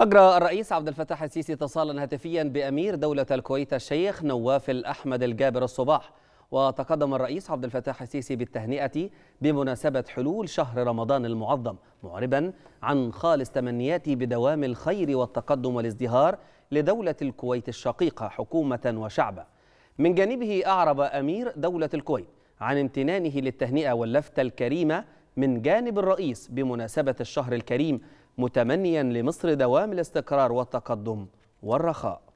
أجرى الرئيس عبد الفتاح السيسي اتصالا هاتفيا بأمير دولة الكويت الشيخ نواف الأحمد الجابر الصباح وتقدم الرئيس عبد الفتاح السيسي بالتهنئة بمناسبة حلول شهر رمضان المعظم معربا عن خالص تمنياتي بدوام الخير والتقدم والازدهار لدولة الكويت الشقيقة حكومة وشعبا من جانبه أعرب أمير دولة الكويت عن امتنانه للتهنئة واللفتة الكريمة من جانب الرئيس بمناسبة الشهر الكريم متمنيا لمصر دوام الاستقرار والتقدم والرخاء